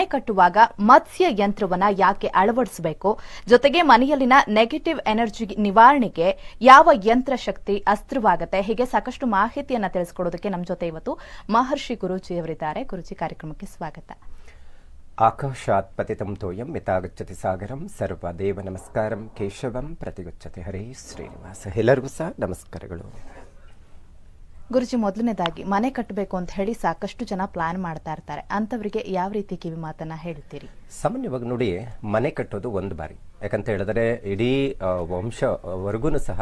ಮನೆ ಕಟ್ಟುವಾಗ ಮತ್ಸ್ಯ ಯಂತ್ರವನ್ನ ಯಾಕೆ ಅಳವಡಿಸಬೇಕು ಜೊತೆಗೆ ಮನೆಯಲ್ಲಿನ ನೆಗೆಟಿವ್ ಎನರ್ಜಿ ನಿವಾರಣೆಗೆ ಯಾವ ಯಂತ್ರ ಶಕ್ತಿ ಅಸ್ತ್ರವಾಗುತ್ತೆ ಹೀಗೆ ಸಾಕಷ್ಟು ಮಾಹಿತಿಯನ್ನ ತಿಳಿಸಿಕೊಡೋದಕ್ಕೆ ನಮ್ಮ ಜೊತೆ ಇವತ್ತು ಮಹರ್ಷಿ ಗುರುಜಿ ಅವರಿದ್ದಾರೆ ಗುರುಜಿ ಕಾರ್ಯಕ್ರಮಕ್ಕೆ ಸ್ವಾಗತ ಆಕಾಶಾತ್ ಪತಿತಂ ತೋಯಂ ಯಥಾಗಚ್ಚತಿ ಸಾಗರಂ ಸರ್ವ ದೇವ ನಮಸ್ಕಾರಂ ಕೇಶವಂ ಪ್ರತಿಗಚ್ಚತಿ ಹರೇ ಶ್ರೀನಿವಾಸ ಎಲ್ಲರಿಗೂ ಸಹ ನಮಸ್ಕಾರಗಳು ಗುರುಜಿ ಮೊದಲನೇದಾಗಿ ಮನೆ ಕಟ್ಟಬೇಕು ಅಂತ ಹೇಳಿ ಸಾಕಷ್ಟು ಜನ ಪ್ಲಾನ್ ಮಾಡ್ತಾ ಇರ್ತಾರೆ ಅಂಥವರಿಗೆ ಯಾವ ರೀತಿ ಕಿವಿ ಮಾತನ್ನ ಹೇಳ್ತೀರಿ ಸಾಮಾನ್ಯವಾಗಿ ನೋಡಿ ಮನೆ ಕಟ್ಟೋದು ಒಂದು ಬಾರಿ ಯಾಕಂತ ಹೇಳಿದ್ರೆ ಇಡೀ ವಂಶವರೆಗೂ ಸಹ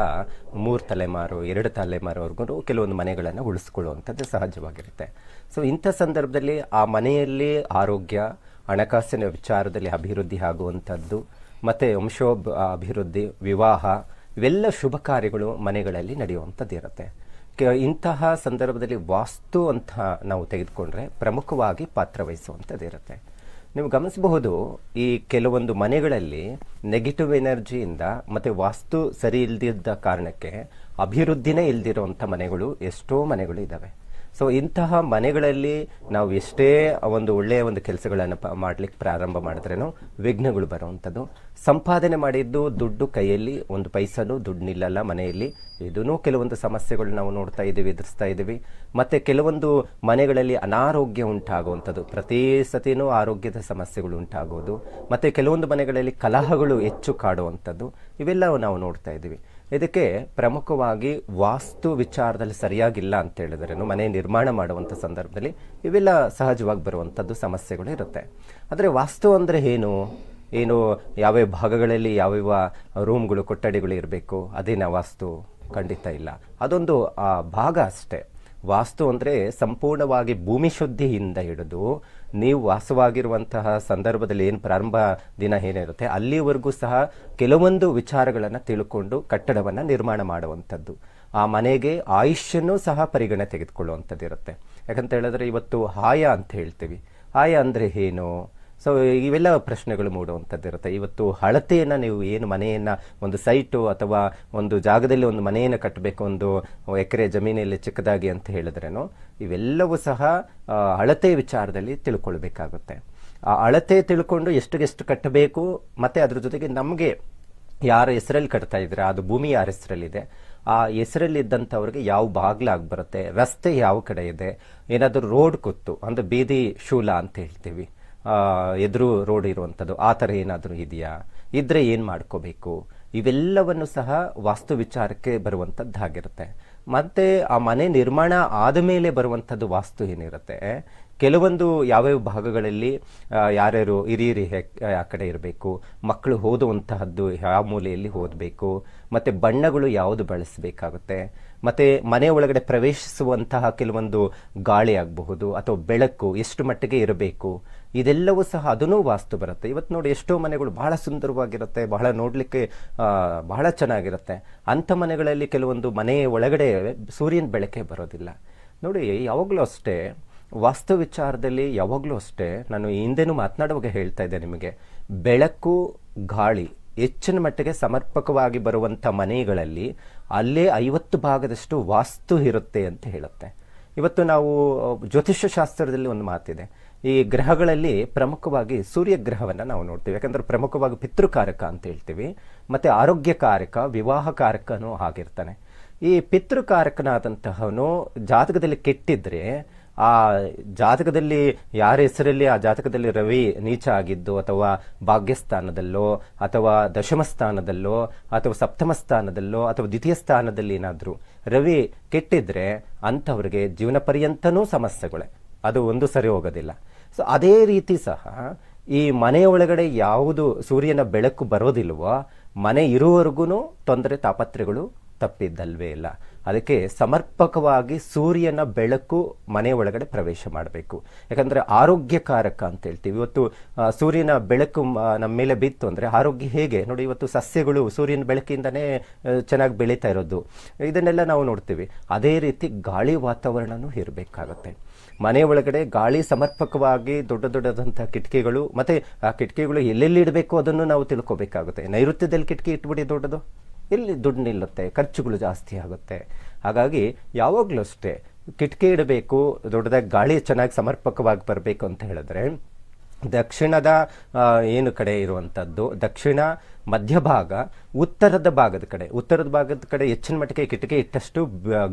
ಮೂರು ತಲೆಮಾರು ಎರಡು ತಲೆಮಾರುವರೆಗೂ ಕೆಲವೊಂದು ಮನೆಗಳನ್ನು ಉಳಿಸ್ಕೊಳ್ಳುವಂಥದ್ದು ಸಹಜವಾಗಿರುತ್ತೆ ಸೊ ಇಂಥ ಸಂದರ್ಭದಲ್ಲಿ ಆ ಮನೆಯಲ್ಲಿ ಆರೋಗ್ಯ ಹಣಕಾಸಿನ ವಿಚಾರದಲ್ಲಿ ಅಭಿವೃದ್ಧಿ ಆಗುವಂಥದ್ದು ಮತ್ತು ವಂಶೋಭ ಅಭಿವೃದ್ಧಿ ವಿವಾಹ ಇವೆಲ್ಲ ಶುಭ ಕಾರ್ಯಗಳು ಮನೆಗಳಲ್ಲಿ ನಡೆಯುವಂಥದ್ದು ಇರುತ್ತೆ ಇಂತಹ ಸಂದರ್ಭದಲ್ಲಿ ವಾಸ್ತು ಅಂತ ನಾವು ತೆಗೆದುಕೊಂಡ್ರೆ ಪ್ರಮುಖವಾಗಿ ಪಾತ್ರವಹಿಸುವಂಥದ್ದು ಇರುತ್ತೆ ನೀವು ಗಮನಿಸಬಹುದು ಈ ಕೆಲವೊಂದು ಮನೆಗಳಲ್ಲಿ ನೆಗೆಟಿವ್ ಎನರ್ಜಿಯಿಂದ ಮತ್ತು ವಾಸ್ತು ಸರಿ ಇಲ್ದಿದ್ದ ಕಾರಣಕ್ಕೆ ಅಭಿವೃದ್ಧಿನೇ ಇಲ್ದಿರುವಂಥ ಮನೆಗಳು ಎಷ್ಟೋ ಮನೆಗಳು ಇದ್ದಾವೆ ಸೊ ಇಂತಹ ಮನೆಗಳಲ್ಲಿ ನಾವು ಎಷ್ಟೇ ಒಂದು ಒಳ್ಳೆಯ ಒಂದು ಕೆಲಸಗಳನ್ನು ಮಾಡ್ಲಿಕ್ಕೆ ಪ್ರಾರಂಭ ಮಾಡಿದ್ರೆ ವಿಘ್ನಗಳು ಬರುವಂಥದ್ದು ಸಂಪಾದನೆ ಮಾಡಿದ್ದು ದುಡ್ಡು ಕೈಯಲ್ಲಿ ಒಂದು ಪೈಸನೂ ದುಡ್ಡು ನಿಲ್ಲಲ್ಲ ಮನೆಯಲ್ಲಿ ಇದೂ ಕೆಲವೊಂದು ಸಮಸ್ಯೆಗಳು ನಾವು ನೋಡ್ತಾ ಇದ್ದೀವಿ ಎದುರಿಸ್ತಾ ಇದ್ದೀವಿ ಮತ್ತು ಕೆಲವೊಂದು ಮನೆಗಳಲ್ಲಿ ಅನಾರೋಗ್ಯ ಉಂಟಾಗುವಂಥದ್ದು ಪ್ರತಿ ಸತಿನೂ ಆರೋಗ್ಯದ ಸಮಸ್ಯೆಗಳು ಉಂಟಾಗೋದು ಮತ್ತು ಕೆಲವೊಂದು ಮನೆಗಳಲ್ಲಿ ಕಲಹಗಳು ಹೆಚ್ಚು ಕಾಡುವಂಥದ್ದು ಇವೆಲ್ಲವೂ ನಾವು ನೋಡ್ತಾ ಇದ್ದೀವಿ ಇದಕ್ಕೆ ಪ್ರಮುಖವಾಗಿ ವಾಸ್ತು ವಿಚಾರದಲ್ಲಿ ಸರಿಯಾಗಿಲ್ಲ ಅಂತ ಹೇಳಿದ್ರೆ ಮನೆ ನಿರ್ಮಾಣ ಮಾಡುವಂಥ ಸಂದರ್ಭದಲ್ಲಿ ಇವೆಲ್ಲ ಸಹಜವಾಗಿ ಬರುವಂಥದ್ದು ಸಮಸ್ಯೆಗಳು ಇರುತ್ತೆ ಆದರೆ ವಾಸ್ತು ಅಂದರೆ ಏನು ಏನು ಯಾವ್ಯಾವ ಭಾಗಗಳಲ್ಲಿ ಯಾವ್ಯಾವ ರೂಮ್ಗಳು ಕೊಠಡಿಗಳು ಇರಬೇಕು ಅದೇನ ವಾಸ್ತು ಖಂಡಿತ ಇಲ್ಲ ಅದೊಂದು ಆ ಭಾಗ ಅಷ್ಟೇ ವಾಸ್ತು ಅಂದರೆ ಸಂಪೂರ್ಣವಾಗಿ ಭೂಮಿ ಶುದ್ಧಿಯಿಂದ ಹಿಡಿದು ನೀವು ವಾಸವಾಗಿರುವಂತಹ ಸಂದರ್ಭದಲ್ಲಿ ಏನು ಪ್ರಾರಂಭ ದಿನ ಏನಿರುತ್ತೆ ಅಲ್ಲಿವರೆಗೂ ಸಹ ಕೆಲವೊಂದು ವಿಚಾರಗಳನ್ನು ತಿಳ್ಕೊಂಡು ಕಟ್ಟಡವನ್ನು ನಿರ್ಮಾಣ ಮಾಡುವಂಥದ್ದು ಆ ಮನೆಗೆ ಆಯುಷ್ಯನೂ ಸಹ ಪರಿಗಣನೆ ತೆಗೆದುಕೊಳ್ಳುವಂಥದ್ದು ಇರುತ್ತೆ ಯಾಕಂತ ಹೇಳಿದ್ರೆ ಇವತ್ತು ಹಾಯ ಅಂತ ಹೇಳ್ತೀವಿ ಹಾಯ ಅಂದರೆ ಏನು ಸೊ ಇವೆಲ್ಲ ಪ್ರಶ್ನೆಗಳು ಮೂಡುವಂಥದ್ದಿರುತ್ತೆ ಇವತ್ತು ಅಳತೆಯನ್ನು ನೀವು ಏನು ಮನೆಯನ್ನು ಒಂದು ಸೈಟು ಅಥವಾ ಒಂದು ಜಾಗದಲ್ಲಿ ಒಂದು ಮನೆಯನ್ನು ಕಟ್ಟಬೇಕು ಒಂದು ಎಕರೆ ಜಮೀನಲ್ಲಿ ಚಿಕ್ಕದಾಗಿ ಅಂತ ಹೇಳಿದ್ರೇನು ಇವೆಲ್ಲವೂ ಸಹ ಅಳತೆ ವಿಚಾರದಲ್ಲಿ ತಿಳ್ಕೊಳ್ಬೇಕಾಗುತ್ತೆ ಆ ಅಳತೆ ತಿಳ್ಕೊಂಡು ಎಷ್ಟುಗೆಷ್ಟು ಕಟ್ಟಬೇಕು ಮತ್ತು ಅದ್ರ ಜೊತೆಗೆ ನಮಗೆ ಯಾರ ಹೆಸರಲ್ಲಿ ಕಟ್ತಾ ಇದ್ರೆ ಅದು ಭೂಮಿ ಯಾರ ಹೆಸರಲ್ಲಿದೆ ಆ ಹೆಸರಲ್ಲಿದ್ದಂಥವ್ರಿಗೆ ಯಾವ ಬಾಗ್ಲಾಗಿ ಬರುತ್ತೆ ರಸ್ತೆ ಯಾವ ಕಡೆ ಇದೆ ಏನಾದರೂ ರೋಡ್ ಕುತ್ತು ಅಂದರೆ ಬೀದಿ ಶೂಲ ಅಂತ ಹೇಳ್ತೀವಿ ಎದುರು ರೋಡ್ ಇರುವಂಥದ್ದು ಆ ಥರ ಏನಾದರೂ ಇದೆಯಾ ಇದ್ರೆ ಏನು ಮಾಡ್ಕೋಬೇಕು ಇವೆಲ್ಲವನ್ನು ಸಹ ವಾಸ್ತು ವಿಚಾರಕ್ಕೆ ಬರುವಂಥದ್ದಾಗಿರುತ್ತೆ ಮತ್ತು ಆ ಮನೆ ನಿರ್ಮಾಣ ಆದ ಮೇಲೆ ಬರುವಂಥದ್ದು ವಾಸ್ತು ಏನಿರುತ್ತೆ ಕೆಲವೊಂದು ಯಾವ್ಯಾವ ಭಾಗಗಳಲ್ಲಿ ಯಾರ್ಯಾರು ಹಿರಿಯರಿ ಆ ಕಡೆ ಇರಬೇಕು ಮಕ್ಕಳು ಓದುವಂತಹದ್ದು ಯಾವ ಮೂಲೆಯಲ್ಲಿ ಓದಬೇಕು ಮತ್ತು ಬಣ್ಣಗಳು ಯಾವುದು ಬಳಸಬೇಕಾಗುತ್ತೆ ಮತ್ತೆ ಮನೆ ಒಳಗಡೆ ಪ್ರವೇಶಿಸುವಂತಹ ಕೆಲವೊಂದು ಗಾಳಿ ಆಗಬಹುದು ಅಥವಾ ಬೆಳಕು ಎಷ್ಟು ಮಟ್ಟಿಗೆ ಇರಬೇಕು ಇದೆಲ್ಲವೂ ಸಹ ಅದನ್ನೂ ವಾಸ್ತು ಬರುತ್ತೆ ಇವತ್ತು ನೋಡಿ ಎಷ್ಟೋ ಮನೆಗಳು ಬಹಳ ಸುಂದರವಾಗಿರುತ್ತೆ ಬಹಳ ನೋಡಲಿಕ್ಕೆ ಬಹಳ ಚೆನ್ನಾಗಿರುತ್ತೆ ಅಂಥ ಮನೆಗಳಲ್ಲಿ ಕೆಲವೊಂದು ಮನೆಯ ಒಳಗಡೆ ಸೂರ್ಯನ ಬೆಳಕೆ ಬರೋದಿಲ್ಲ ನೋಡಿ ಯಾವಾಗಲೂ ಅಷ್ಟೇ ವಾಸ್ತು ವಿಚಾರದಲ್ಲಿ ಯಾವಾಗಲೂ ಅಷ್ಟೇ ನಾನು ಹಿಂದೆನೂ ಮಾತನಾಡುವಾಗ ಹೇಳ್ತಾ ಇದ್ದೆ ನಿಮಗೆ ಬೆಳಕು ಗಾಳಿ ಹೆಚ್ಚಿನ ಮಟ್ಟಿಗೆ ಸಮರ್ಪಕವಾಗಿ ಬರುವಂಥ ಮನೆಗಳಲ್ಲಿ ಅಲ್ಲೇ ಐವತ್ತು ಭಾಗದಷ್ಟು ವಾಸ್ತು ಇರುತ್ತೆ ಅಂತ ಹೇಳುತ್ತೆ ಇವತ್ತು ನಾವು ಜ್ಯೋತಿಷ್ಯ ಶಾಸ್ತ್ರದಲ್ಲಿ ಒಂದು ಮಾತಿದೆ ಈ ಗ್ರಹಗಳಲ್ಲಿ ಪ್ರಮುಖವಾಗಿ ಸೂರ್ಯ ಗ್ರಹವನ್ನು ನಾವು ನೋಡ್ತೀವಿ ಯಾಕಂದ್ರೆ ಪ್ರಮುಖವಾಗಿ ಪಿತೃಕಾರಕ ಅಂತ ಹೇಳ್ತೀವಿ ಮತ್ತು ಆರೋಗ್ಯಕಾರಕ ವಿವಾಹಕಾರಕನೂ ಆಗಿರ್ತಾನೆ ಈ ಪಿತೃಕಾರಕನಾದಂತಹವನು ಜಾತಕದಲ್ಲಿ ಕೆಟ್ಟಿದ್ರೆ ಆ ಜಾತಕದಲ್ಲಿ ಯಾರ ಹೆಸರಲ್ಲಿ ಆ ಜಾತಕದಲ್ಲಿ ರವಿ ನೀಚ ಆಗಿದ್ದು ಅಥವಾ ಭಾಗ್ಯಸ್ಥಾನದಲ್ಲೋ ಅಥವಾ ದಶಮ ಸ್ಥಾನದಲ್ಲೋ ಅಥವಾ ಸಪ್ತಮ ಸ್ಥಾನದಲ್ಲೋ ಅಥವಾ ದ್ವಿತೀಯ ಸ್ಥಾನದಲ್ಲಿ ಏನಾದರೂ ರವಿ ಕೆಟ್ಟಿದ್ರೆ ಅಂಥವ್ರಿಗೆ ಜೀವನ ಪರ್ಯಂತನೂ ಸಮಸ್ಯೆಗಳೇ ಅದು ಒಂದು ಸರಿ ಹೋಗೋದಿಲ್ಲ ಸೊ ಅದೇ ರೀತಿ ಸಹ ಈ ಮನೆಯ ಒಳಗಡೆ ಯಾವುದು ಸೂರ್ಯನ ಬೆಳಕು ಬರೋದಿಲ್ವೋ ಮನೆ ಇರುವವರೆಗೂ ತೊಂದರೆ ತಾಪತ್ರೆಗಳು ತಪ್ಪಿದ್ದಲ್ವೇ ಇಲ್ಲ ಅದಕ್ಕೆ ಸಮರ್ಪಕವಾಗಿ ಸೂರ್ಯನ ಬೆಳಕು ಮನೆ ಒಳಗಡೆ ಪ್ರವೇಶ ಮಾಡಬೇಕು ಯಾಕಂದರೆ ಆರೋಗ್ಯಕಾರಕ ಅಂತ ಹೇಳ್ತೀವಿ ಇವತ್ತು ಸೂರ್ಯನ ಬೆಳಕು ನಮ್ಮ ಮೇಲೆ ಬಿತ್ತು ಅಂದರೆ ಆರೋಗ್ಯ ಹೇಗೆ ನೋಡಿ ಇವತ್ತು ಸಸ್ಯಗಳು ಸೂರ್ಯನ ಬೆಳಕಿಂದನೇ ಚೆನ್ನಾಗಿ ಬೆಳೀತಾ ಇರೋದು ಇದನ್ನೆಲ್ಲ ನಾವು ನೋಡ್ತೀವಿ ಅದೇ ರೀತಿ ಗಾಳಿ ವಾತಾವರಣನೂ ಇರಬೇಕಾಗತ್ತೆ ಮನೆ ಒಳಗಡೆ ಗಾಳಿ ಸಮರ್ಪಕವಾಗಿ ದೊಡ್ಡ ದೊಡ್ಡದಂಥ ಕಿಟಕಿಗಳು ಮತ್ತು ಆ ಕಿಟಕಿಗಳು ಎಲ್ಲೆಲ್ಲಿ ಇಡಬೇಕು ಅದನ್ನು ನಾವು ತಿಳ್ಕೊಬೇಕಾಗುತ್ತೆ ನೈಋತ್ಯದಲ್ಲಿ ಕಿಟಕಿ ಇಟ್ಬಿಡಿ ದೊಡ್ಡದು ಇಲ್ಲಿ ದುಡ್ಡು ನಿಲ್ಲುತ್ತೆ ಖರ್ಚುಗಳು ಜಾಸ್ತಿ ಆಗುತ್ತೆ ಹಾಗಾಗಿ ಯಾವಾಗಲೂ ಅಷ್ಟೇ ಕಿಟಕಿ ಇಡಬೇಕು ದೊಡ್ಡದಾಗಿ ಗಾಳಿ ಚೆನ್ನಾಗಿ ಸಮರ್ಪಕವಾಗಿ ಬರಬೇಕು ಅಂತ ಹೇಳಿದ್ರೆ ದಕ್ಷಿಣದ ಏನು ಕಡೆ ಇರುವಂಥದ್ದು ದಕ್ಷಿಣ ಮಧ್ಯಭಾಗ ಉತ್ತರದ ಭಾಗದ ಕಡೆ ಉತ್ತರದ ಭಾಗದ ಕಡೆ ಹೆಚ್ಚಿನ ಮಟ್ಟಿಗೆ ಕಿಟಕಿ ಇಟ್ಟಷ್ಟು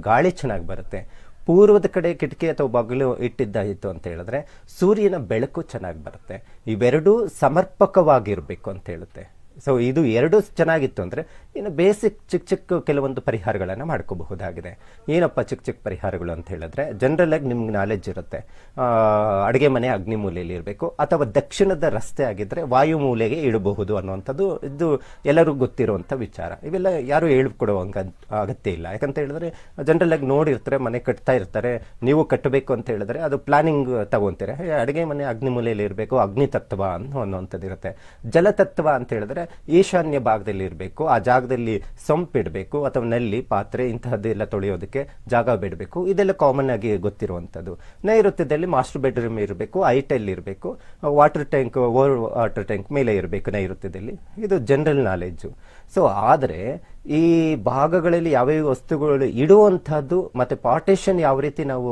ಗಾಳಿ ಚೆನ್ನಾಗಿ ಬರುತ್ತೆ ಪೂರ್ವದ ಕಡೆ ಕಿಟಕಿ ಅಥವಾ ಬಾಗಿಲು ಇಟ್ಟಿದ್ದಾಯಿತು ಅಂತ ಹೇಳಿದ್ರೆ ಸೂರ್ಯನ ಬೆಳಕು ಚೆನ್ನಾಗಿ ಬರುತ್ತೆ ಇವೆರಡೂ ಸಮರ್ಪಕವಾಗಿರಬೇಕು ಅಂತ ಹೇಳುತ್ತೆ ಸೊ ಇದು ಎರಡು ಚೆನ್ನಾಗಿತ್ತು ಅಂದರೆ ಇನ್ನು ಬೇಸಿಕ್ ಚಿಕ್ಕ ಚಿಕ್ಕ ಕೆಲವೊಂದು ಪರಿಹಾರಗಳನ್ನು ಮಾಡ್ಕೋಬಹುದಾಗಿದೆ ಏನಪ್ಪ ಚಿಕ್ಕ ಚಿಕ್ಕ ಪರಿಹಾರಗಳು ಅಂತ ಹೇಳಿದ್ರೆ ಆಗಿ ನಿಮ್ಗೆ ನಾಲೆಜ್ ಇರುತ್ತೆ ಅಡುಗೆ ಮನೆ ಅಗ್ನಿ ಮೂಲೆಯಲ್ಲಿ ಇರಬೇಕು ಅಥವಾ ದಕ್ಷಿಣದ ರಸ್ತೆ ಆಗಿದ್ದರೆ ವಾಯು ಮೂಲೆಗೆ ಇಡಬಹುದು ಅನ್ನುವಂಥದ್ದು ಇದು ಎಲ್ಲರಿಗೂ ಗೊತ್ತಿರುವಂಥ ವಿಚಾರ ಇವೆಲ್ಲ ಯಾರೂ ಹೇಳ್ಕೊಡುವಂಗೆ ಅಗತ್ಯ ಇಲ್ಲ ಯಾಕಂತ ಹೇಳಿದ್ರೆ ಆಗಿ ನೋಡಿರ್ತಾರೆ ಮನೆ ಕಟ್ತಾ ಇರ್ತಾರೆ ನೀವು ಕಟ್ಟಬೇಕು ಅಂತ ಹೇಳಿದ್ರೆ ಅದು ಪ್ಲಾನಿಂಗ್ ತಗೊಂತೀರ ಅಡುಗೆ ಮನೆ ಅಗ್ನಿ ಮೂಲೆಯಲ್ಲಿ ಇರಬೇಕು ಅಗ್ನಿ ತತ್ವ ಅನ್ನೋ ಅನ್ನುವಂಥದ್ದು ಇರುತ್ತೆ ಜಲತತ್ವ ಅಂತ ಹೇಳಿದ್ರೆ ಈಶಾನ್ಯ ಭಾಗದಲ್ಲಿ ಇರಬೇಕು ಆ ಜಾಗ ಜಾಗದಲ್ಲಿ ಸಂಪಿಡಬೇಕು ಅಥವಾ ನಲ್ಲಿ ಪಾತ್ರೆ ಇಂತಹದ್ದೆಲ್ಲ ತೊಳೆಯೋದಕ್ಕೆ ಜಾಗ ಬಿಡಬೇಕು ಇದೆಲ್ಲ ಕಾಮನ್ ಆಗಿ ಗೊತ್ತಿರುವಂಥದ್ದು ನೈಋತ್ಯದಲ್ಲಿ ಮಾಸ್ಟರ್ ಬೆಡ್ರೂಮ್ ಇರಬೇಕು ಐಟೆಲ್ ಇರಬೇಕು water tank over water tank ಮೇಲೆ ಇರಬೇಕು ನೈಋತ್ಯದಲ್ಲಿ ಇದು ಜನರಲ್ ನಾಲೆಡ್ಜು ಸೊ ಆದರೆ ಈ ಭಾಗಗಳಲ್ಲಿ ಯಾವ್ಯಾವ ವಸ್ತುಗಳು ಇಡುವಂಥದ್ದು ಮತ್ತು ಪಾರ್ಟೇಷನ್ ಯಾವ ರೀತಿ ನಾವು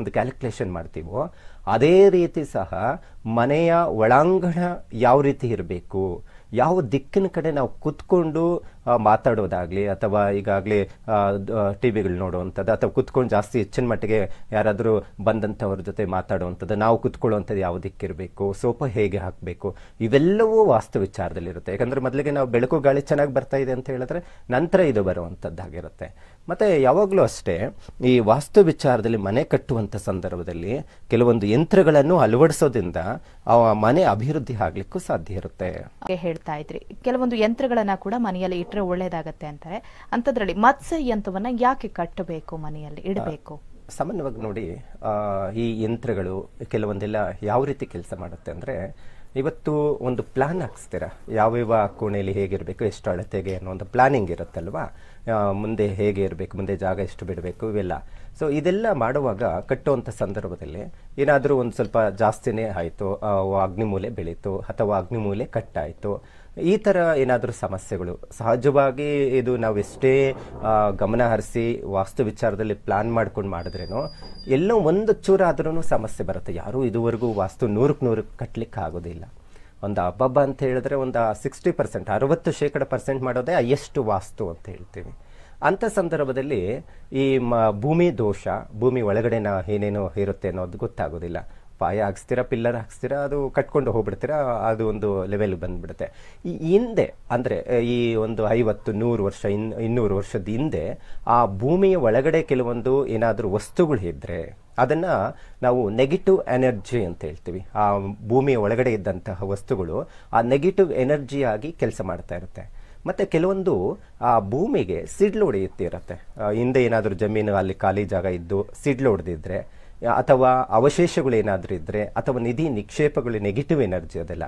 ಒಂದು ಕ್ಯಾಲ್ಕುಲೇಷನ್ ಮಾಡ್ತೀವೋ ಅದೇ ರೀತಿ ಸಹ ಮನೆಯ ಒಳಾಂಗಣ ಯಾವ ರೀತಿ ಇರಬೇಕು ಯಾವ ದಿಕ್ಕಿನ ಕಡೆ ನಾವು ಕೂತ್ಕೊಂಡು ಮಾತಾಡೋದಾಗಲಿ ಅಥವಾ ಈಗಾಗಲೇ ಟಿ ವಿಗಳು ನೋಡುವಂಥದ್ದು ಅಥವಾ ಕುತ್ಕೊಂಡು ಜಾಸ್ತಿ ಹೆಚ್ಚಿನ ಮಟ್ಟಿಗೆ ಯಾರಾದರೂ ಬಂದಂಥವ್ರ ಜೊತೆ ಮಾತಾಡುವಂಥದ್ದು ನಾವು ಕುತ್ಕೊಳ್ಳುವಂಥದ್ದು ಯಾವ ದಿಕ್ಕಿರಬೇಕು ಸೋಪ ಹೇಗೆ ಹಾಕಬೇಕು ಇವೆಲ್ಲವೂ ವಾಸ್ತು ವಿಚಾರದಲ್ಲಿರುತ್ತೆ ಯಾಕಂದರೆ ಮೊದಲಿಗೆ ನಾವು ಬೆಳಕು ಗಾಳಿ ಚೆನ್ನಾಗಿ ಬರ್ತಾ ಇದೆ ಅಂತ ಹೇಳಿದ್ರೆ ನಂತರ ಇದು ಬರುವಂಥದ್ದಾಗಿರುತ್ತೆ ಮತ್ತೆ ಯಾವಾಗಲೂ ಅಷ್ಟೇ ಈ ವಾಸ್ತು ವಿಚಾರದಲ್ಲಿ ಮನೆ ಕಟ್ಟುವಂಥ ಸಂದರ್ಭದಲ್ಲಿ ಕೆಲವೊಂದು ಯಂತ್ರಗಳನ್ನು ಅಳವಡಿಸೋದ್ರಿಂದ ಆ ಮನೆ ಅಭಿವೃದ್ಧಿ ಆಗ್ಲಿಕ್ಕೂ ಸಾಧ್ಯ ಇರುತ್ತೆ ಹೇಳ್ತಾ ಇದ್ರಿ ಕೆಲವೊಂದು ಯಂತ್ರಗಳನ್ನ ಕೂಡ ಮನೆಯಲ್ಲಿ ಇಟ್ಟರೆ ಒಳ್ಳೇದಾಗತ್ತೆ ಅಂತಾರೆ ಅಂಥದ್ರಲ್ಲಿ ಮತ್ಸ್ಯ ಯಂತ್ರವನ್ನ ಯಾಕೆ ಕಟ್ಟಬೇಕು ಮನೆಯಲ್ಲಿ ಇಡಬೇಕು ಸಾಮಾನ್ಯವಾಗಿ ನೋಡಿ ಈ ಯಂತ್ರಗಳು ಕೆಲವೊಂದೆಲ್ಲ ಯಾವ ರೀತಿ ಕೆಲಸ ಮಾಡುತ್ತೆ ಅಂದ್ರೆ ಇವತ್ತು ಒಂದು ಪ್ಲಾನ್ ಹಾಕ್ಸ್ತೀರಾ ಯಾವ್ಯಾವ ಕೋಣೆಯಲ್ಲಿ ಹೇಗಿರಬೇಕು ಎಷ್ಟು ಅಳತೆಗೆ ಅನ್ನೋ ಒಂದು ಪ್ಲಾನಿಂಗ್ ಇರುತ್ತಲ್ವಾ ಮುಂದೆ ಹೇಗೆ ಇರಬೇಕು ಮುಂದೆ ಜಾಗ ಎಷ್ಟು ಬಿಡಬೇಕು ಇವೆಲ್ಲ ಸೊ ಇದೆಲ್ಲ ಮಾಡುವಾಗ ಕಟ್ಟುವಂಥ ಸಂದರ್ಭದಲ್ಲಿ ಏನಾದರೂ ಒಂದು ಸ್ವಲ್ಪ ಜಾಸ್ತಿನೇ ಆಯಿತು ಅಗ್ನಿಮೂಲೆ ಬೆಳೀತು ಅಥವಾ ಅಗ್ನಿಮೂಲೆ ಕಟ್ಟಾಯಿತು ಈ ಥರ ಏನಾದರೂ ಸಮಸ್ಯೆಗಳು ಸಹಜವಾಗಿ ಇದು ನಾವು ಎಷ್ಟೇ ಗಮನ ಹರಿಸಿ ವಾಸ್ತು ವಿಚಾರದಲ್ಲಿ ಪ್ಲಾನ್ ಮಾಡ್ಕೊಂಡು ಮಾಡಿದ್ರೇನೋ ಎಲ್ಲೋ ಒಂದು ಚೂರಾದ್ರೂ ಸಮಸ್ಯೆ ಬರುತ್ತೆ ಯಾರೂ ಇದುವರೆಗೂ ವಾಸ್ತು ನೂರಕ್ಕೆ ನೂರಕ್ಕೆ ಕಟ್ಟಲಿಕ್ಕೆ ಆಗೋದಿಲ್ಲ ಒಂದು ಅಬ್ಬಬ್ಬ ಅಂತ ಹೇಳಿದ್ರೆ ಒಂದು ಸಿಕ್ಸ್ಟಿ ಪರ್ಸೆಂಟ್ ಅರವತ್ತು ಶೇಕಡ ಪರ್ಸೆಂಟ್ ಮಾಡೋದೇ ಎಷ್ಟು ವಾಸ್ತು ಅಂತ ಹೇಳ್ತೀವಿ ಅಂಥ ಸಂದರ್ಭದಲ್ಲಿ ಈ ಮ ಭೂಮಿ ದೋಷ ಭೂಮಿ ಒಳಗಡೆನ ಏನೇನು ಇರುತ್ತೆ ಅನ್ನೋದು ಗೊತ್ತಾಗೋದಿಲ್ಲ ಪಾಯ ಹಾಕ್ಸ್ತೀರಾ ಪಿಲ್ಲರ್ ಹಾಕ್ಸ್ತೀರಾ ಅದು ಕಟ್ಕೊಂಡು ಹೋಗ್ಬಿಡ್ತೀರಾ ಅದು ಒಂದು ಲೆವೆಲ್ ಬಂದ್ಬಿಡುತ್ತೆ ಈ ಹಿಂದೆ ಅಂದರೆ ಈ ಒಂದು ಐವತ್ತು ನೂರು ವರ್ಷ ಇನ್ ಇನ್ನೂರು ವರ್ಷದ ಹಿಂದೆ ಆ ಭೂಮಿಯ ಒಳಗಡೆ ಕೆಲವೊಂದು ಏನಾದರೂ ವಸ್ತುಗಳು ಇದ್ದರೆ ಅದನ್ನು ನಾವು ನೆಗೆಟಿವ್ ಎನರ್ಜಿ ಅಂತ ಹೇಳ್ತೀವಿ ಆ ಭೂಮಿಯ ಒಳಗಡೆ ಇದ್ದಂತಹ ವಸ್ತುಗಳು ಆ ನೆಗೆಟಿವ್ ಆಗಿ ಕೆಲಸ ಮಾಡ್ತಾ ಇರುತ್ತೆ ಮತ್ತು ಕೆಲವೊಂದು ಆ ಭೂಮಿಗೆ ಸಿಡ್ಲು ಹೊಡೆಯುತ್ತಿರುತ್ತೆ ಹಿಂದೆ ಏನಾದರೂ ಜಮೀನು ಅಲ್ಲಿ ಖಾಲಿ ಜಾಗ ಇದ್ದು ಸಿಡ್ಲು ಹೊಡೆದಿದ್ರೆ ಅಥವಾ ಅವಶೇಷಗಳು ಏನಾದರೂ ಇದ್ದರೆ ಅಥವಾ ನಿಧಿ ನಿಕ್ಷೇಪಗಳು ನೆಗೆಟಿವ್ ಎನರ್ಜಿ ಅದೆಲ್ಲ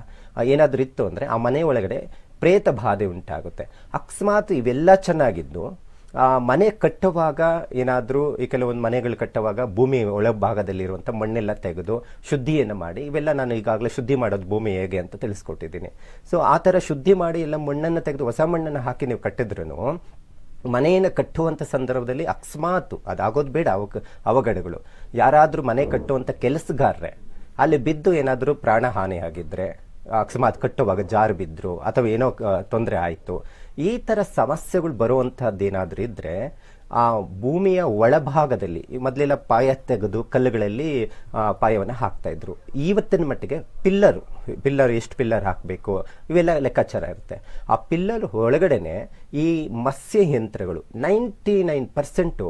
ಏನಾದರೂ ಇತ್ತು ಅಂದರೆ ಆ ಮನೆ ಒಳಗಡೆ ಪ್ರೇತ ಬಾಧೆ ಉಂಟಾಗುತ್ತೆ ಅಕಸ್ಮಾತ್ ಇವೆಲ್ಲ ಚೆನ್ನಾಗಿದ್ದು ಆ ಮನೆ ಕಟ್ಟುವಾಗ ಏನಾದರೂ ಈ ಕೆಲವೊಂದು ಮನೆಗಳು ಕಟ್ಟುವಾಗ ಭೂಮಿ ಒಳಭಾಗದಲ್ಲಿರುವಂಥ ಮಣ್ಣೆಲ್ಲ ತೆಗೆದು ಶುದ್ಧಿಯನ್ನು ಮಾಡಿ ಇವೆಲ್ಲ ನಾನು ಈಗಾಗಲೇ ಶುದ್ಧಿ ಮಾಡೋದು ಭೂಮಿ ಹೇಗೆ ಅಂತ ತಿಳಿಸ್ಕೊಟ್ಟಿದ್ದೀನಿ ಸೊ ಆ ಥರ ಶುದ್ಧಿ ಮಾಡಿ ಎಲ್ಲ ಮಣ್ಣನ್ನು ತೆಗೆದು ಹೊಸ ಮಣ್ಣನ್ನು ಹಾಕಿ ನೀವು ಕಟ್ಟಿದ್ರು ಮನೆಯನ್ನು ಕಟ್ಟುವಂಥ ಸಂದರ್ಭದಲ್ಲಿ ಅಕಸ್ಮಾತ್ ಅದಾಗೋದು ಬೇಡ ಅವ ಅವಘಡಗಳು ಯಾರಾದರೂ ಮನೆ ಕಟ್ಟುವಂಥ ಕೆಲಸಗಾರ್ರೆ ಅಲ್ಲಿ ಬಿದ್ದು ಏನಾದರೂ ಪ್ರಾಣ ಹಾನಿಯಾಗಿದ್ದರೆ ಅಕಸ್ಮಾತ್ ಕಟ್ಟುವಾಗ ಜಾರು ಬಿದ್ದರು ಅಥವಾ ಏನೋ ತೊಂದರೆ ಆಯಿತು ಈ ಥರ ಸಮಸ್ಯೆಗಳು ಬರುವಂಥದ್ದು ಏನಾದರೂ ಇದ್ದರೆ ಆ ಭೂಮಿಯ ಒಳಭಾಗದಲ್ಲಿ ಮೊದಲೆಲ್ಲ ಪಾಯ ತೆಗೆದು ಕಲ್ಲುಗಳಲ್ಲಿ ಪಾಯವನ್ನು ಹಾಕ್ತಾ ಇದ್ರು ಇವತ್ತಿನ ಮಟ್ಟಿಗೆ ಪಿಲ್ಲರು ಪಿಲ್ಲರ್ ಎಷ್ಟು ಪಿಲ್ಲರ್ ಹಾಕಬೇಕು ಇವೆಲ್ಲ ಲೆಕ್ಕಾಚಾರ ಇರುತ್ತೆ ಆ ಪಿಲ್ಲರ್ ಒಳಗಡೆನೆ ಈ ಮತ್ಸ್ಯ ಯಂತ್ರಗಳು ನೈಂಟಿ ನೈನ್ ಪರ್ಸೆಂಟು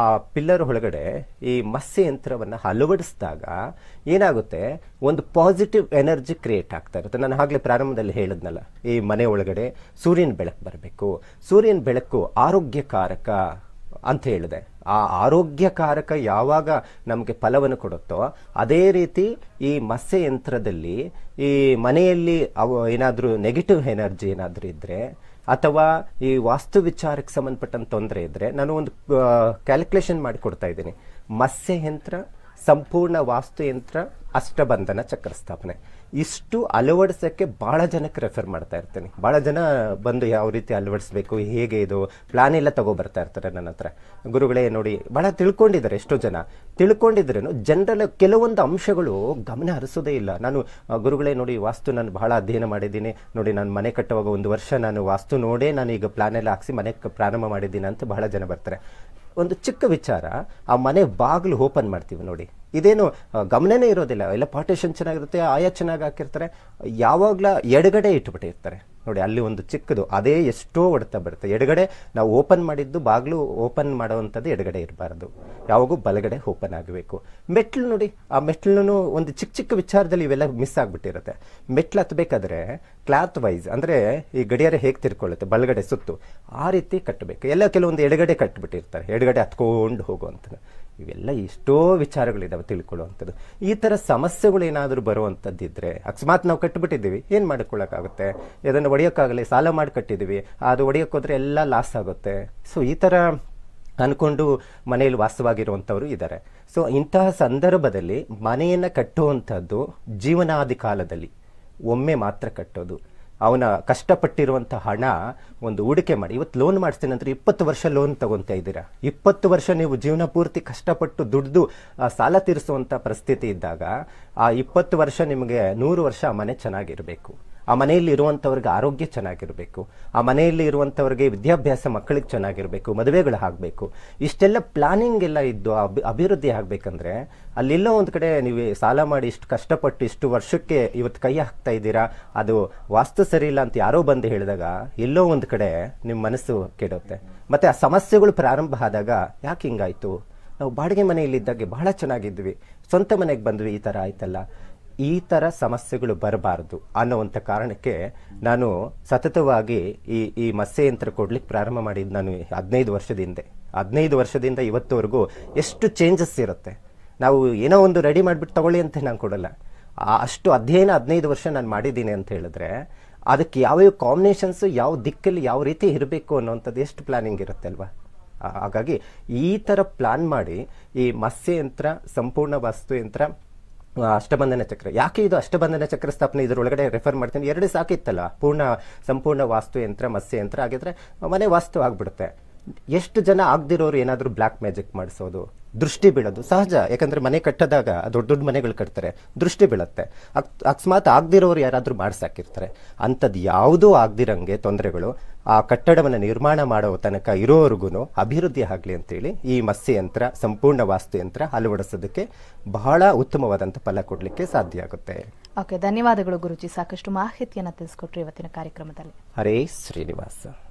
ಆ ಪಿಲ್ಲರ್ ಒಳಗಡೆ ಈ ಮತ್ಸ್ಯಯಂತ್ರವನ್ನು ಯಂತ್ರವನ್ನು ಅಳವಡಿಸಿದಾಗ ಏನಾಗುತ್ತೆ ಒಂದು ಪಾಸಿಟಿವ್ ಎನರ್ಜಿ ಕ್ರಿಯೇಟ್ ಆಗ್ತಾ ಇರುತ್ತೆ ನಾನು ಆಗಲೇ ಪ್ರಾರಂಭದಲ್ಲಿ ಹೇಳಿದ್ನಲ್ಲ ಈ ಮನೆ ಒಳಗಡೆ ಸೂರ್ಯನ ಬೆಳಕು ಬರಬೇಕು ಸೂರ್ಯನ ಬೆಳಕು ಆರೋಗ್ಯಕಾರಕ ಅಂತ ಹೇಳಿದೆ ಆ ಆರೋಗ್ಯಕಾರಕ ಯಾವಾಗ ನಮಗೆ ಫಲವನ್ನು ಕೊಡುತ್ತೋ ಅದೇ ರೀತಿ ಈ ಮಸ್ಸೆ ಯಂತ್ರದಲ್ಲಿ ಈ ಮನೆಯಲ್ಲಿ ಅವು ಏನಾದರೂ ನೆಗೆಟಿವ್ ಎನರ್ಜಿ ಏನಾದರೂ ಇದ್ದರೆ ಅಥವಾ ಈ ವಾಸ್ತು ವಿಚಾರಕ್ಕೆ ಸಂಬಂಧಪಟ್ಟಂತ ತೊಂದರೆ ಇದ್ರೆ ನಾನು ಒಂದು ಕ್ಯಾಲ್ಕುಲೇಷನ್ ಮಾಡಿ ಕೊಡ್ತಾ ಇದ್ದೀನಿ ಮತ್ಸ್ಯಯಂತ್ರ ಸಂಪೂರ್ಣ ವಾಸ್ತು ಯಂತ್ರ ಅಷ್ಟಬಂಧನ ಚಕ್ರ ಸ್ಥಾಪನೆ ಇಷ್ಟು ಅಳವಡಿಸೋಕ್ಕೆ ಭಾಳ ಜನಕ್ಕೆ ರೆಫರ್ ಮಾಡ್ತಾ ಇರ್ತೀನಿ ಭಾಳ ಜನ ಬಂದು ಯಾವ ರೀತಿ ಅಳವಡಿಸ್ಬೇಕು ಹೇಗೆ ಇದು ಪ್ಲಾನ್ ಎಲ್ಲ ಬರ್ತಾ ಇರ್ತಾರೆ ನನ್ನ ಹತ್ರ ಗುರುಗಳೇ ನೋಡಿ ಭಾಳ ತಿಳ್ಕೊಂಡಿದ್ದಾರೆ ಎಷ್ಟೋ ಜನ ತಿಳ್ಕೊಂಡಿದ್ರೇನು ಜನರಲ್ಲ ಕೆಲವೊಂದು ಅಂಶಗಳು ಗಮನ ಹರಿಸೋದೇ ಇಲ್ಲ ನಾನು ಗುರುಗಳೇ ನೋಡಿ ವಾಸ್ತು ನಾನು ಭಾಳ ಅಧ್ಯಯನ ಮಾಡಿದ್ದೀನಿ ನೋಡಿ ನಾನು ಮನೆ ಕಟ್ಟುವಾಗ ಒಂದು ವರ್ಷ ನಾನು ವಾಸ್ತು ನೋಡೇ ನಾನು ಈಗ ಪ್ಲಾನ್ ಎಲ್ಲ ಹಾಕ್ಸಿ ಮನೆ ಪ್ರಾರಂಭ ಮಾಡಿದ್ದೀನಿ ಅಂತ ಬಹಳ ಜನ ಬರ್ತಾರೆ ಒಂದು ಚಿಕ್ಕ ವಿಚಾರ ಆ ಮನೆ ಬಾಗಿಲು ಓಪನ್ ಮಾಡ್ತೀವಿ ನೋಡಿ ಇದೇನು ಗಮನನೇ ಇರೋದಿಲ್ಲ ಎಲ್ಲ ಪಾರ್ಟೇಷನ್ ಚೆನ್ನಾಗಿರುತ್ತೆ ಆಯಾ ಚೆನ್ನಾಗಿ ಹಾಕಿರ್ತಾರೆ ಯಾವಾಗಲೂ ಎಡಗಡೆ ಇಟ್ಬಿಟ್ಟಿರ್ತಾರೆ ನೋಡಿ ಅಲ್ಲಿ ಒಂದು ಚಿಕ್ಕದು ಅದೇ ಎಷ್ಟೋ ಹೊಡೆತ ಬರುತ್ತೆ ಎಡಗಡೆ ನಾವು ಓಪನ್ ಮಾಡಿದ್ದು ಬಾಗಿಲು ಓಪನ್ ಮಾಡೋವಂಥದ್ದು ಎಡಗಡೆ ಇರಬಾರ್ದು ಯಾವಾಗೂ ಬಲಗಡೆ ಓಪನ್ ಆಗಬೇಕು ಮೆಟ್ಲು ನೋಡಿ ಆ ಮೆಟ್ಲು ಒಂದು ಚಿಕ್ಕ ಚಿಕ್ಕ ವಿಚಾರದಲ್ಲಿ ಇವೆಲ್ಲ ಮಿಸ್ ಆಗಿಬಿಟ್ಟಿರುತ್ತೆ ಮೆಟ್ಲು ಹತ್ತಬೇಕಾದ್ರೆ ಕ್ಲಾತ್ ವೈಸ್ ಅಂದರೆ ಈ ಗಡಿಯಾರ ಹೇಗೆ ತಿರ್ಕೊಳ್ಳುತ್ತೆ ಬಲಗಡೆ ಸುತ್ತು ಆ ರೀತಿ ಕಟ್ಟಬೇಕು ಎಲ್ಲ ಕೆಲವೊಂದು ಎಡಗಡೆ ಕಟ್ಟಿಬಿಟ್ಟಿರ್ತಾರೆ ಎಡಗಡೆ ಹತ್ಕೊಂಡು ಹೋಗುವಂಥದ್ದು ಇವೆಲ್ಲ ಎಷ್ಟೋ ವಿಚಾರಗಳಿದಾವೆ ತಿಳ್ಕೊಳ್ಳುವಂಥದ್ದು ಈ ಥರ ಸಮಸ್ಯೆಗಳು ಏನಾದರೂ ಬರುವಂಥದ್ದಿದ್ರೆ ಅಕಸ್ಮಾತ್ ನಾವು ಕಟ್ಟಿಬಿಟ್ಟಿದ್ದೀವಿ ಏನು ಮಾಡ್ಕೊಳ್ಳೋಕ್ಕಾಗುತ್ತೆ ಇದನ್ನು ಒಡೆಯೋಕ್ಕಾಗಲಿ ಸಾಲ ಮಾಡಿ ಕಟ್ಟಿದ್ದೀವಿ ಅದು ಒಡೆಯೋಕ್ಕೋದ್ರೆ ಎಲ್ಲ ಲಾಸ್ ಆಗುತ್ತೆ ಸೊ ಈ ಥರ ಅಂದ್ಕೊಂಡು ಮನೆಯಲ್ಲಿ ವಾಸವಾಗಿರುವಂಥವರು ಇದ್ದಾರೆ ಸೊ ಇಂತಹ ಸಂದರ್ಭದಲ್ಲಿ ಮನೆಯನ್ನು ಕಟ್ಟುವಂಥದ್ದು ಜೀವನಾದಿ ಕಾಲದಲ್ಲಿ ಒಮ್ಮೆ ಮಾತ್ರ ಕಟ್ಟೋದು ಅವನ ಕಷ್ಟಪಟ್ಟಿರುವಂಥ ಹಣ ಒಂದು ಹೂಡಿಕೆ ಮಾಡಿ ಇವತ್ತು ಲೋನ್ ಮಾಡಿಸ್ತೇನೆ ಅಂದರೆ ಇಪ್ಪತ್ತು ವರ್ಷ ಲೋನ್ ತಗೊತಾ ಇದ್ದೀರಾ ಇಪ್ಪತ್ತು ವರ್ಷ ನೀವು ಜೀವನ ಪೂರ್ತಿ ಕಷ್ಟಪಟ್ಟು ದುಡ್ದು ಸಾಲ ತೀರಿಸುವಂಥ ಪರಿಸ್ಥಿತಿ ಇದ್ದಾಗ ಆ ಇಪ್ಪತ್ತು ವರ್ಷ ನಿಮಗೆ ನೂರು ವರ್ಷ ಮನೆ ಚೆನ್ನಾಗಿರಬೇಕು ಆ ಮನೆಯಲ್ಲಿ ಇರುವಂಥವ್ರಿಗೆ ಆರೋಗ್ಯ ಚೆನ್ನಾಗಿರಬೇಕು ಆ ಮನೆಯಲ್ಲಿ ಇರುವಂಥವ್ರಿಗೆ ವಿದ್ಯಾಭ್ಯಾಸ ಮಕ್ಕಳಿಗೆ ಚೆನ್ನಾಗಿರಬೇಕು ಮದುವೆಗಳು ಆಗಬೇಕು ಇಷ್ಟೆಲ್ಲ ಪ್ಲಾನಿಂಗ್ ಎಲ್ಲ ಇದ್ದು ಅಭಿ ಅಭಿವೃದ್ಧಿ ಆಗಬೇಕಂದ್ರೆ ಅಲ್ಲೆಲ್ಲೋ ಒಂದು ಕಡೆ ನೀವು ಸಾಲ ಮಾಡಿ ಇಷ್ಟು ಕಷ್ಟಪಟ್ಟು ಇಷ್ಟು ವರ್ಷಕ್ಕೆ ಇವತ್ತು ಕೈ ಹಾಕ್ತಾ ಇದ್ದೀರಾ ಅದು ವಾಸ್ತು ಸರಿ ಇಲ್ಲ ಅಂತ ಯಾರೋ ಬಂದು ಹೇಳಿದಾಗ ಎಲ್ಲೋ ಒಂದು ಕಡೆ ನಿಮ್ಮ ಮನಸ್ಸು ಕೆಡುತ್ತೆ ಮತ್ತು ಆ ಸಮಸ್ಯೆಗಳು ಪ್ರಾರಂಭ ಆದಾಗ ಯಾಕೆ ಹಿಂಗಾಯಿತು ನಾವು ಬಾಡಿಗೆ ಮನೆಯಲ್ಲಿದ್ದಾಗೆ ಬಹಳ ಚೆನ್ನಾಗಿದ್ವಿ ಸ್ವಂತ ಮನೆಗೆ ಬಂದ್ವಿ ಈ ಥರ ಆಯ್ತಲ್ಲ ಈ ಥರ ಸಮಸ್ಯೆಗಳು ಬರಬಾರ್ದು ಅನ್ನೋವಂಥ ಕಾರಣಕ್ಕೆ ನಾನು ಸತತವಾಗಿ ಈ ಈ ಮತ್ಸ್ಯಯಂತ್ರ ಕೊಡ್ಲಿಕ್ಕೆ ಪ್ರಾರಂಭ ಮಾಡಿದ್ದು ನಾನು ಹದಿನೈದು ವರ್ಷದ ಹದಿನೈದು ವರ್ಷದಿಂದ ಇವತ್ತುವರೆಗೂ ಎಷ್ಟು ಚೇಂಜಸ್ ಇರುತ್ತೆ ನಾವು ಏನೋ ಒಂದು ರೆಡಿ ಮಾಡಿಬಿಟ್ಟು ತಗೊಳ್ಳಿ ಅಂತ ನಾನು ಕೊಡಲ್ಲ ಅಷ್ಟು ಅಧ್ಯಯನ ಹದಿನೈದು ವರ್ಷ ನಾನು ಮಾಡಿದ್ದೀನಿ ಅಂತ ಹೇಳಿದ್ರೆ ಅದಕ್ಕೆ ಯಾವ್ಯಾವ ಕಾಂಬಿನೇಷನ್ಸು ಯಾವ ದಿಕ್ಕಲ್ಲಿ ಯಾವ ರೀತಿ ಇರಬೇಕು ಅನ್ನೋಂಥದ್ದು ಎಷ್ಟು ಪ್ಲಾನಿಂಗ್ ಇರುತ್ತೆ ಅಲ್ವಾ ಹಾಗಾಗಿ ಈ ಥರ ಪ್ಲಾನ್ ಮಾಡಿ ಈ ಮತ್ಸ್ಯಯಂತ್ರ ಸಂಪೂರ್ಣ ವಸ್ತುಯಂತ್ರ ಅಷ್ಟಬಂಧನ ಚಕ್ರ ಯಾಕೆ ಇದು ಅಷ್ಟಬಂಧನ ಚಕ್ರ ಸ್ಥಾಪನೆ ಇದರೊಳಗಡೆ ರೆಫರ್ ಮಾಡ್ತೀನಿ ಎರಡು ಸಾಕಿತ್ತಲ್ಲ ಪೂರ್ಣ ಸಂಪೂರ್ಣ ವಾಸ್ತು ಯಂತ್ರ ವಾಸ್ತುಯಂತ್ರ ಯಂತ್ರ ಆಗಿದ್ರೆ ಮನೆ ವಾಸ್ತು ಆಗಿಬಿಡುತ್ತೆ ಎಷ್ಟು ಜನ ಆಗದಿರೋರು ಏನಾದರೂ ಬ್ಲ್ಯಾಕ್ ಮ್ಯಾಜಿಕ್ ಮಾಡಿಸೋದು ದೃಷ್ಟಿ ಬೀಳೋದು ಸಹಜ ಯಾಕಂದರೆ ಮನೆ ಕಟ್ಟದಾಗ ದೊಡ್ಡ ದೊಡ್ಡ ಮನೆಗಳು ಕಟ್ತಾರೆ ದೃಷ್ಟಿ ಬೀಳುತ್ತೆ ಅಕ್ ಅಕಸ್ಮಾತ್ ಆಗದಿರೋರು ಯಾರಾದರೂ ಮಾಡ್ಸಾಕಿರ್ತಾರೆ ಅಂಥದ್ದು ಯಾವುದೂ ಆಗದಿರಂಗೆ ತೊಂದರೆಗಳು ಆ ಕಟ್ಟಡವನ್ನು ನಿರ್ಮಾಣ ಮಾಡೋ ತನಕ ಇರೋವರೆಗೂ ಅಭಿವೃದ್ಧಿ ಆಗಲಿ ಅಂತೇಳಿ ಈ ಮತ್ಸ್ಯಯಂತ್ರ ಸಂಪೂರ್ಣ ವಾಸ್ತುಯಂತ್ರ ಅಳವಡಿಸೋದಕ್ಕೆ ಬಹಳ ಉತ್ತಮವಾದಂಥ ಫಲ ಕೊಡಲಿಕ್ಕೆ ಸಾಧ್ಯ ಆಗುತ್ತೆ ಓಕೆ ಧನ್ಯವಾದಗಳು ಗುರುಜಿ ಸಾಕಷ್ಟು ಮಾಹಿತಿಯನ್ನು ತಿಳಿಸ್ಕೊಟ್ರು ಇವತ್ತಿನ ಕಾರ್ಯಕ್ರಮದಲ್ಲಿ ಹರೇ ಶ್ರೀನಿವಾಸ